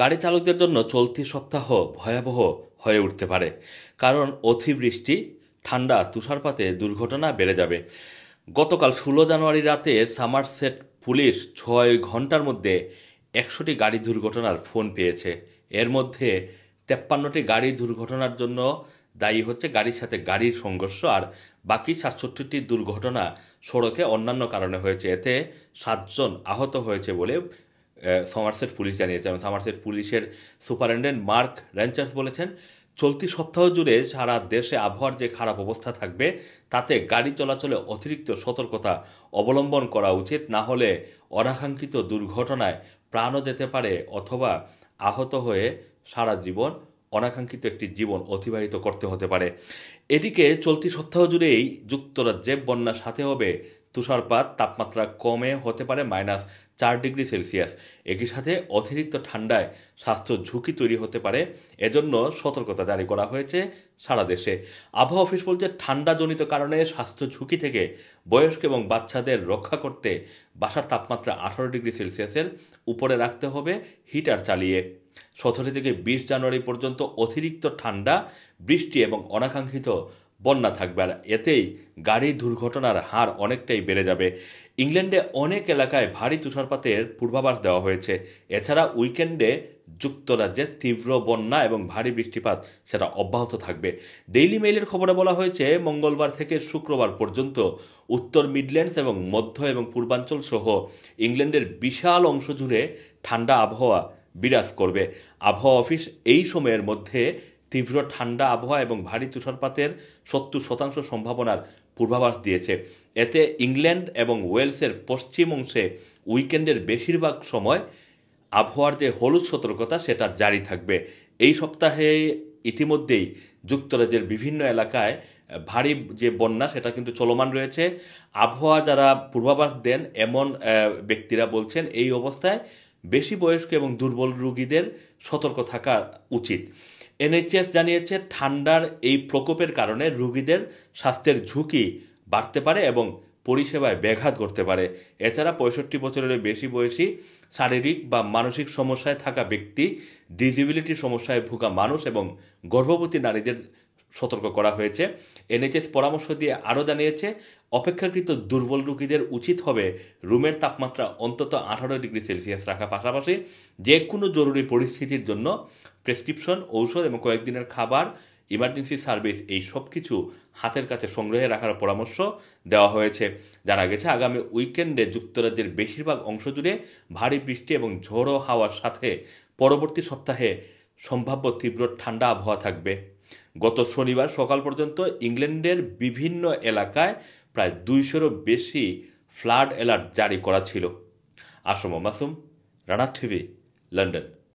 গাড়ি চালকদের জন্য চলতি সপ্তাহ ভয়াবহ হয়ে উঠতে পারে কারণ অতিবৃষ্টি ঠান্ডা তুষারপাতে দুর্ঘটনা বেড়ে যাবে গতকাল ষোলো জানুয়ারি রাতে সামারসেট পুলিশ ছয় ঘন্টার মধ্যে একশোটি গাড়ি দুর্ঘটনার ফোন পেয়েছে এর মধ্যে তেপ্পান্নটি গাড়ি দুর্ঘটনার জন্য দায়ী হচ্ছে গাড়ির সাথে গাড়ির সংঘর্ষ আর বাকি সাতষট্টিটি দুর্ঘটনা সড়কে অন্যান্য কারণে হয়েছে এতে সাতজন আহত হয়েছে বলে সমারসেট পুলিশ জানিয়েছে এবং সমারসেট পুলিশের সুপারিনটেন্ডেন্ট মার্ক র্যাঞ্চার্স বলেছেন চলতি সপ্তাহ জুড়ে সারা দেশে আবহাওয়ার যে খারাপ অবস্থা থাকবে তাতে গাড়ি চলাচলে অতিরিক্ত সতর্কতা অবলম্বন করা উচিত না হলে অনাকাঙ্ক্ষিত দুর্ঘটনায় প্রাণও যেতে পারে অথবা আহত হয়ে সারা জীবন অনাকাঙ্ক্ষিত একটি জীবন অতিবাহিত করতে হতে পারে এদিকে চলতি সপ্তাহ জুড়েই যুক্তরাজ্যে বন্যার সাথে হবে তুষারপাত তাপমাত্রা কমে হতে পারে মাইনাস চার ডিগ্রি সেলসিয়াস একই সাথে অতিরিক্ত ঠান্ডায় স্বাস্থ্য ঝুঁকি তৈরি হতে পারে এজন্য সতর্কতা জারি করা হয়েছে সারা দেশে আবহাওয়া অফিস বলছে ঠান্ডাজনিত কারণে স্বাস্থ্য ঝুঁকি থেকে বয়স্ক এবং বাচ্চাদের রক্ষা করতে বাসার তাপমাত্রা আঠারো ডিগ্রি সেলসিয়াসের উপরে রাখতে হবে হিটার চালিয়ে সতেরো থেকে বিশ জানুয়ারি পর্যন্ত অতিরিক্ত ঠান্ডা বৃষ্টি এবং অনাকাঙ্ক্ষিত বন্যা থাকবে আর এতেই গাড়ি দুর্ঘটনার হার অনেকটাই বেড়ে যাবে ইংল্যান্ডে অনেক এলাকায় ভারী তুষারপাতের পূর্বাভাস দেওয়া হয়েছে এছাড়া উইকেন্ডে যুক্তরাজ্যে তীব্র বন্যা এবং ভারী বৃষ্টিপাত সেটা অব্যাহত থাকবে ডেইলি মেইলের খবরে বলা হয়েছে মঙ্গলবার থেকে শুক্রবার পর্যন্ত উত্তর মিডল্যান্ডস এবং মধ্য এবং পূর্বাঞ্চল সহ ইংল্যান্ডের বিশাল অংশ জুড়ে ঠান্ডা আবহাওয়া বিরাজ করবে আবহাওয়া অফিস এই সময়ের মধ্যে তীব্র ঠান্ডা আবহাওয়া এবং ভারী তুষারপাতের সত্তর শতাংশ সম্ভাবনার পূর্বাভাস দিয়েছে এতে ইংল্যান্ড এবং ওয়েলসের পশ্চিম অংশে উইকেন্ডের বেশিরভাগ সময় আবহাওয়ার যে হলুদ সতর্কতা সেটা জারি থাকবে এই সপ্তাহে ইতিমধ্যেই যুক্তরাজ্যের বিভিন্ন এলাকায় ভারী যে বন্যা সেটা কিন্তু চলমান রয়েছে আবহাওয়া যারা পূর্বাভাস দেন এমন ব্যক্তিরা বলছেন এই অবস্থায় বেশি বয়স্ক এবং দুর্বল রুগীদের সতর্ক থাকা উচিত এনএইচএস জানিয়েছে ঠান্ডার এই প্রকোপের কারণে রুগীদের স্বাস্থ্যের ঝুঁকি বাড়তে পারে এবং পরিষেবায় ব্যাঘাত করতে পারে এছাড়া পঁয়ষট্টি বছরের বেশি বয়সী শারীরিক বা মানসিক সমস্যায় থাকা ব্যক্তি ডিজিবিলিটি সমস্যায় ভোগা মানুষ এবং গর্ভবতী নারীদের সতর্ক করা হয়েছে এনএইচএস পরামর্শ দিয়ে আরও জানিয়েছে অপেক্ষাকৃত দুর্বল রোগীদের উচিত হবে রুমের তাপমাত্রা অন্তত আঠারো ডিগ্রি সেলসিয়াস রাখা পাশাপাশি যে কোনো জরুরি পরিস্থিতির জন্য প্রেসক্রিপশন ঔষধ এবং কয়েকদিনের খাবার ইমার্জেন্সি সার্ভিস এই সব কিছু হাতের কাছে সংগ্রহে রাখার পরামর্শ দেওয়া হয়েছে জানা গেছে আগামী উইকেন্ডে যুক্তরাজ্যের বেশিরভাগ অংশ জুড়ে ভারী বৃষ্টি এবং ঝোড়ো হাওয়ার সাথে পরবর্তী সপ্তাহে সম্ভাব্য তীব্র ঠান্ডা আবহাওয়া থাকবে গত শনিবার সকাল পর্যন্ত ইংল্যান্ডের বিভিন্ন এলাকায় প্রায় দুইশোরও বেশি ফ্লাড অ্যালার্ট জারি করা ছিল আসম মাসুম রানা টিভি লন্ডন